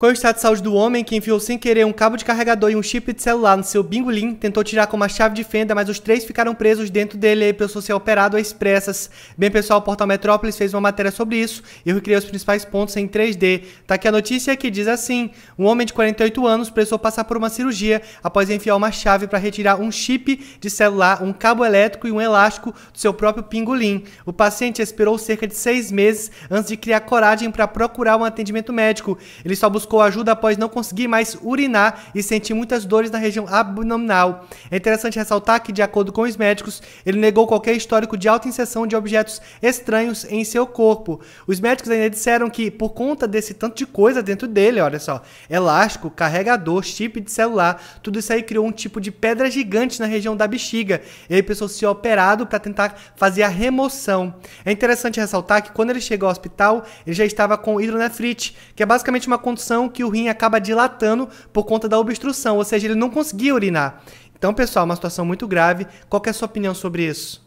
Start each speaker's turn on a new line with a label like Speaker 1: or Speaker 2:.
Speaker 1: Qual é o estado de saúde do homem que enfiou sem querer um cabo de carregador e um chip de celular no seu bingolim, tentou tirar com uma chave de fenda, mas os três ficaram presos dentro dele e precisou ser operado às pressas. Bem, pessoal, o Portal Metrópolis fez uma matéria sobre isso e eu recriei os principais pontos em 3D. Tá aqui a notícia que diz assim: um homem de 48 anos precisou passar por uma cirurgia após enfiar uma chave para retirar um chip de celular, um cabo elétrico e um elástico do seu próprio pingolim. O paciente esperou cerca de seis meses antes de criar coragem para procurar um atendimento médico. Ele só buscou buscou ajuda após não conseguir mais urinar e sentir muitas dores na região abdominal. É interessante ressaltar que, de acordo com os médicos, ele negou qualquer histórico de auto-inserção de objetos estranhos em seu corpo. Os médicos ainda disseram que, por conta desse tanto de coisa dentro dele, olha só, elástico, carregador, chip de celular, tudo isso aí criou um tipo de pedra gigante na região da bexiga. Ele pensou ser operado para tentar fazer a remoção. É interessante ressaltar que, quando ele chegou ao hospital, ele já estava com hidronefrite, que é basicamente uma condição que o rim acaba dilatando por conta da obstrução, ou seja, ele não conseguia urinar. Então, pessoal, é uma situação muito grave. Qual é a sua opinião sobre isso?